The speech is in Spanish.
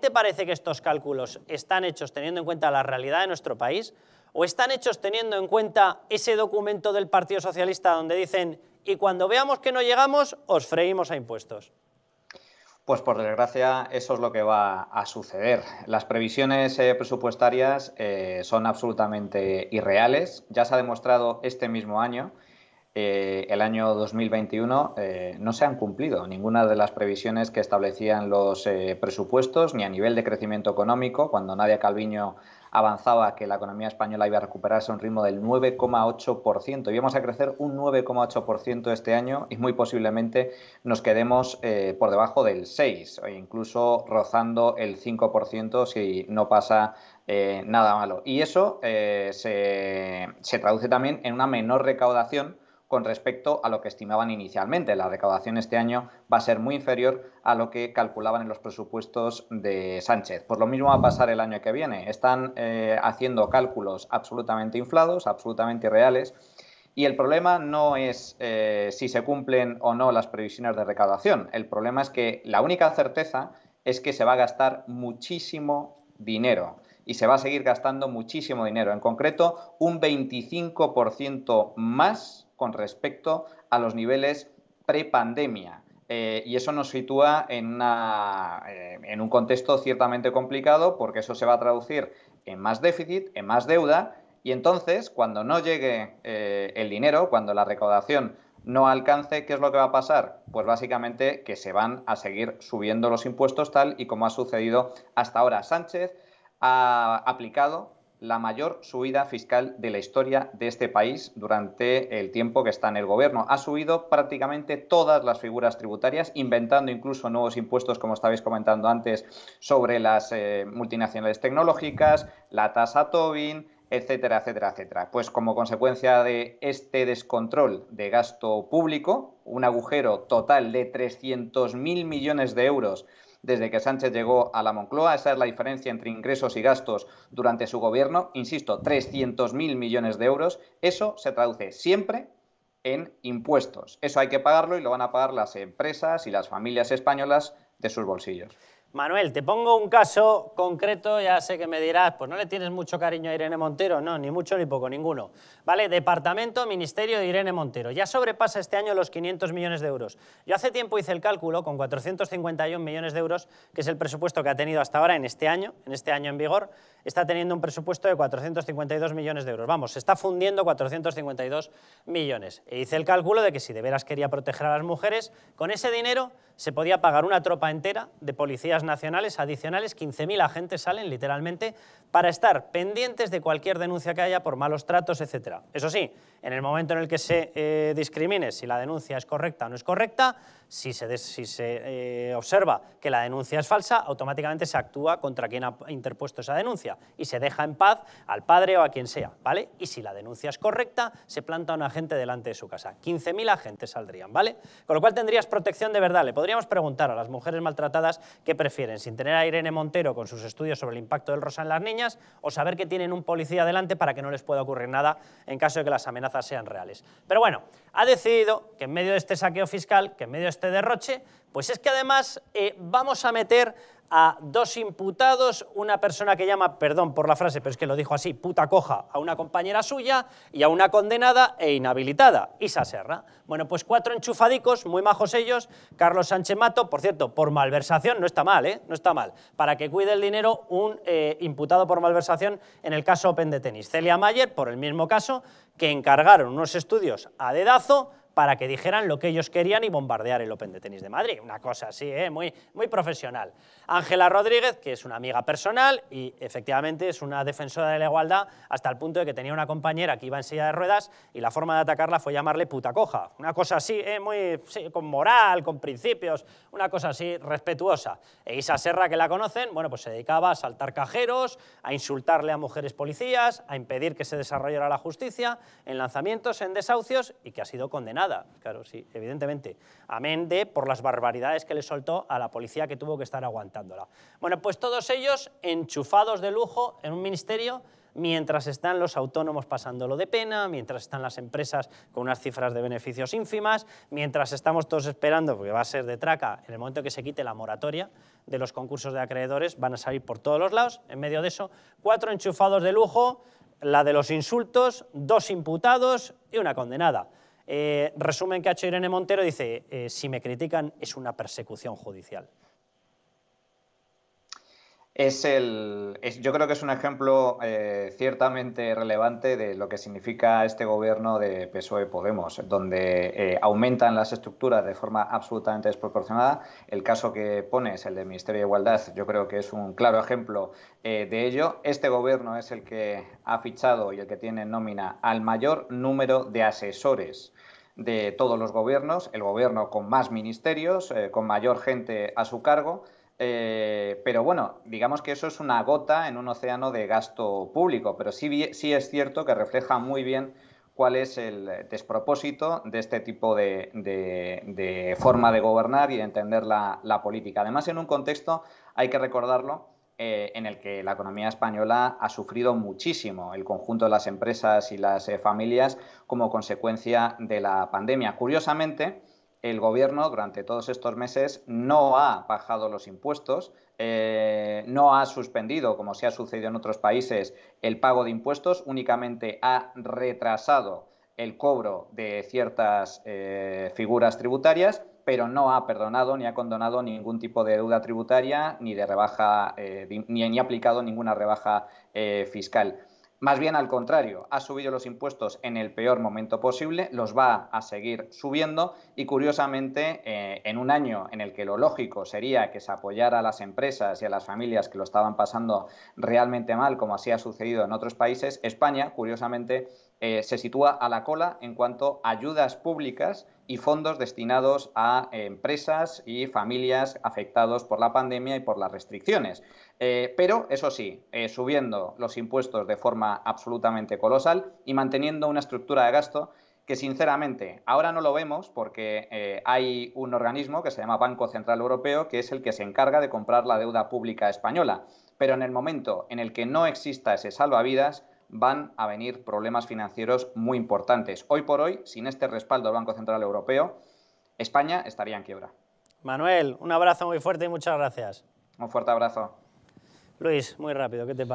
¿Te parece que estos cálculos están hechos teniendo en cuenta la realidad de nuestro país? ¿O están hechos teniendo en cuenta ese documento del Partido Socialista donde dicen, y cuando veamos que no llegamos, os freímos a impuestos? Pues por desgracia eso es lo que va a suceder. Las previsiones eh, presupuestarias eh, son absolutamente irreales. Ya se ha demostrado este mismo año eh, el año 2021 eh, no se han cumplido ninguna de las previsiones que establecían los eh, presupuestos, ni a nivel de crecimiento económico, cuando Nadia Calviño avanzaba que la economía española iba a recuperarse a un ritmo del 9,8%. Íbamos a crecer un 9,8% este año y muy posiblemente nos quedemos por debajo del 6% o incluso rozando el 5% si no pasa nada malo. Y eso se traduce también en una menor recaudación con respecto a lo que estimaban inicialmente. La recaudación este año va a ser muy inferior a lo que calculaban en los presupuestos de Sánchez. Por lo mismo va a pasar el año que viene. Están eh, haciendo cálculos absolutamente inflados, absolutamente irreales. Y el problema no es eh, si se cumplen o no las previsiones de recaudación. El problema es que la única certeza es que se va a gastar muchísimo dinero y se va a seguir gastando muchísimo dinero. En concreto, un 25% más con respecto a los niveles prepandemia. pandemia eh, y eso nos sitúa en, una, eh, en un contexto ciertamente complicado porque eso se va a traducir en más déficit, en más deuda, y entonces cuando no llegue eh, el dinero, cuando la recaudación no alcance, ¿qué es lo que va a pasar? Pues básicamente que se van a seguir subiendo los impuestos tal y como ha sucedido hasta ahora. Sánchez ha aplicado la mayor subida fiscal de la historia de este país durante el tiempo que está en el gobierno. Ha subido prácticamente todas las figuras tributarias, inventando incluso nuevos impuestos, como estabais comentando antes, sobre las eh, multinacionales tecnológicas, la tasa Tobin, etcétera, etcétera, etcétera. Pues como consecuencia de este descontrol de gasto público, un agujero total de 300.000 millones de euros desde que Sánchez llegó a la Moncloa. Esa es la diferencia entre ingresos y gastos durante su gobierno. Insisto, 300.000 millones de euros. Eso se traduce siempre en impuestos. Eso hay que pagarlo y lo van a pagar las empresas y las familias españolas de sus bolsillos. Manuel, te pongo un caso concreto, ya sé que me dirás, pues no le tienes mucho cariño a Irene Montero, no, ni mucho ni poco, ninguno. Vale, Departamento, Ministerio de Irene Montero, ya sobrepasa este año los 500 millones de euros. Yo hace tiempo hice el cálculo con 451 millones de euros, que es el presupuesto que ha tenido hasta ahora en este año, en este año en vigor, está teniendo un presupuesto de 452 millones de euros. Vamos, se está fundiendo 452 millones. E hice el cálculo de que si de veras quería proteger a las mujeres, con ese dinero se podía pagar una tropa entera de policías nacionales adicionales, 15.000 agentes salen literalmente para estar pendientes de cualquier denuncia que haya por malos tratos, etc. Eso sí, en el momento en el que se eh, discrimine si la denuncia es correcta o no es correcta, si se, si se eh, observa que la denuncia es falsa, automáticamente se actúa contra quien ha interpuesto esa denuncia y se deja en paz al padre o a quien sea, ¿vale? Y si la denuncia es correcta, se planta un agente delante de su casa. 15.000 agentes saldrían, ¿vale? Con lo cual tendrías protección de verdad. Le podríamos preguntar a las mujeres maltratadas que prefieren ¿Sin tener a Irene Montero con sus estudios sobre el impacto del rosa en las niñas o saber que tienen un policía delante para que no les pueda ocurrir nada en caso de que las amenazas sean reales? Pero bueno, ha decidido que en medio de este saqueo fiscal, que en medio de este derroche, pues es que además eh, vamos a meter a dos imputados, una persona que llama, perdón por la frase, pero es que lo dijo así, puta coja, a una compañera suya y a una condenada e inhabilitada, Isa Serra. Bueno, pues cuatro enchufadicos, muy majos ellos, Carlos Sánchez Mato, por cierto, por malversación, no está mal, ¿eh? No está mal, para que cuide el dinero un eh, imputado por malversación en el caso Open de Tenis. Celia Mayer, por el mismo caso, que encargaron unos estudios a dedazo para que dijeran lo que ellos querían y bombardear el Open de Tenis de Madrid. Una cosa así, ¿eh? muy, muy profesional. Ángela Rodríguez, que es una amiga personal y efectivamente es una defensora de la igualdad hasta el punto de que tenía una compañera que iba en silla de ruedas y la forma de atacarla fue llamarle puta coja. Una cosa así, ¿eh? muy, con moral, con principios, una cosa así respetuosa. E Isa Serra, que la conocen, bueno, pues se dedicaba a saltar cajeros, a insultarle a mujeres policías, a impedir que se desarrollara la justicia, en lanzamientos, en desahucios y que ha sido condenada Claro, sí, evidentemente. Amén de por las barbaridades que le soltó a la policía que tuvo que estar aguantándola. Bueno, pues todos ellos enchufados de lujo en un ministerio mientras están los autónomos pasándolo de pena, mientras están las empresas con unas cifras de beneficios ínfimas, mientras estamos todos esperando, porque va a ser de traca, en el momento que se quite la moratoria de los concursos de acreedores, van a salir por todos los lados, en medio de eso, cuatro enchufados de lujo, la de los insultos, dos imputados y una condenada. Eh, resumen que ha hecho Irene Montero dice, eh, si me critican es una persecución judicial es el, yo creo que es un ejemplo eh, ciertamente relevante de lo que significa este gobierno de PSOE-Podemos, donde eh, aumentan las estructuras de forma absolutamente desproporcionada. El caso que pones, el del Ministerio de Igualdad, yo creo que es un claro ejemplo eh, de ello. Este gobierno es el que ha fichado y el que tiene nómina al mayor número de asesores de todos los gobiernos, el gobierno con más ministerios, con mayor gente a su cargo eh, pero bueno, digamos que eso es una gota en un océano de gasto público, pero sí, sí es cierto que refleja muy bien cuál es el despropósito de este tipo de, forma de gobernar y de entender la, política. Además, en un contexto, hay que recordarlo, eh, en el que la economía española ha sufrido muchísimo, el conjunto de las empresas y las eh, familias, como consecuencia de la pandemia. Curiosamente, el gobierno durante todos estos meses no ha bajado los impuestos, eh, no ha suspendido, como se ha sucedido en otros países, el pago de impuestos, únicamente ha retrasado el cobro de ciertas eh, figuras tributarias, pero no ha perdonado ni ha condonado ningún tipo de deuda tributaria ni de rebaja eh, ni, ni, ha aplicado ninguna rebaja fiscal. Más bien al contrario, ha subido los impuestos en el peor momento posible, los va a seguir subiendo y curiosamente eh, en un año en el que lo lógico sería que se apoyara a las empresas y a las familias que lo estaban pasando realmente mal, como así ha sucedido en otros países, España curiosamente eh, se sitúa a la cola en cuanto a ayudas públicas y fondos destinados a eh, empresas y familias afectados por la pandemia y por las restricciones. Eh, pero, eso sí, subiendo los impuestos de forma absolutamente colosal y manteniendo una estructura de gasto que, sinceramente, ahora no lo vemos porque hay un organismo que se llama Banco Central Europeo que es el que se encarga de comprar la deuda pública española. Pero en el momento en el que no exista ese salvavidas, van a venir problemas financieros muy importantes. Hoy por hoy, sin este respaldo del Banco Central Europeo, España estaría en quiebra. Manuel, un abrazo muy fuerte y muchas gracias. Un fuerte abrazo. Luis, muy rápido, ¿qué te pasa?